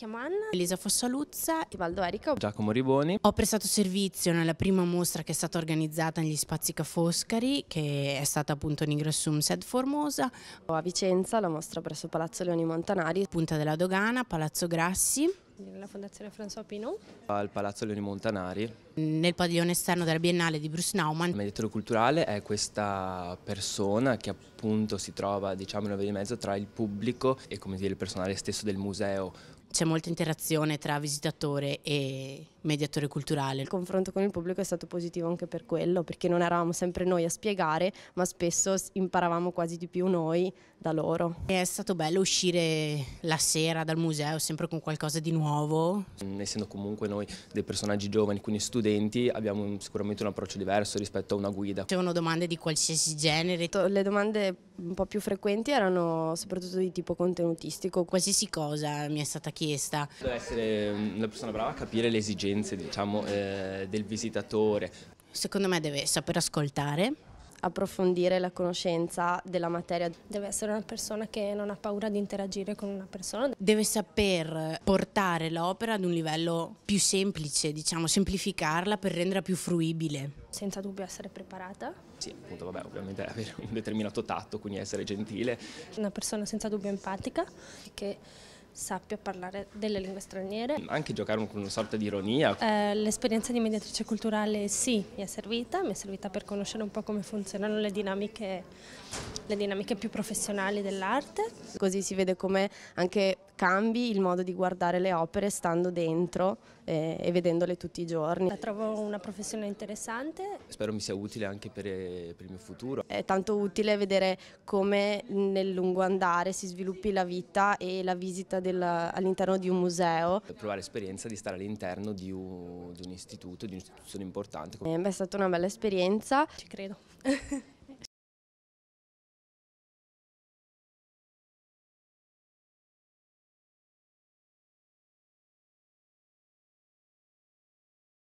Chiaman, Elisa Fossaluzza, Ivaldo Erico, Giacomo Riboni. Ho prestato servizio nella prima mostra che è stata organizzata negli Spazi Ca' Foscari, che è stata appunto in Igrassum Sed Formosa. A Vicenza, la mostra presso Palazzo Leoni Montanari. Punta della Dogana, Palazzo Grassi. Nella Fondazione François Pinot. Al Palazzo Leoni Montanari. Nel padiglione esterno della Biennale di Bruce Naumann. Il mediatore culturale è questa persona che appunto si trova, diciamo, in una via di mezzo tra il pubblico e come dire, il personale stesso del museo c'è molta interazione tra visitatore e mediatore culturale. Il confronto con il pubblico è stato positivo anche per quello, perché non eravamo sempre noi a spiegare, ma spesso imparavamo quasi di più noi da loro. È stato bello uscire la sera dal museo sempre con qualcosa di nuovo. Mm, essendo comunque noi dei personaggi giovani, quindi studenti, abbiamo sicuramente un approccio diverso rispetto a una guida. C'erano domande di qualsiasi genere. Le domande un po' più frequenti erano soprattutto di tipo contenutistico. Qualsiasi cosa mi è stata chiesta richiesta. Deve essere mm, una persona brava a capire le esigenze diciamo, eh, del visitatore. Secondo me deve saper ascoltare, approfondire la conoscenza della materia. Deve essere una persona che non ha paura di interagire con una persona. Deve saper portare l'opera ad un livello più semplice, diciamo, semplificarla per renderla più fruibile. Senza dubbio essere preparata. Sì, appunto, vabbè, ovviamente avere un determinato tatto, quindi essere gentile. Una persona senza dubbio empatica che sappia parlare delle lingue straniere. Anche giocare con una sorta di ironia. Eh, l'esperienza di mediatrice culturale sì, mi è servita, mi è servita per conoscere un po' come funzionano le dinamiche, le dinamiche più professionali dell'arte. Così si vede come anche cambi il modo di guardare le opere stando dentro eh, e vedendole tutti i giorni. La trovo una professione interessante. Spero mi sia utile anche per, eh, per il mio futuro. È tanto utile vedere come nel lungo andare si sviluppi la vita e la visita all'interno di un museo. Provare l'esperienza di stare all'interno di, di, un istituto, di un'istituzione importante. Eh, è stata una bella esperienza. Ci credo.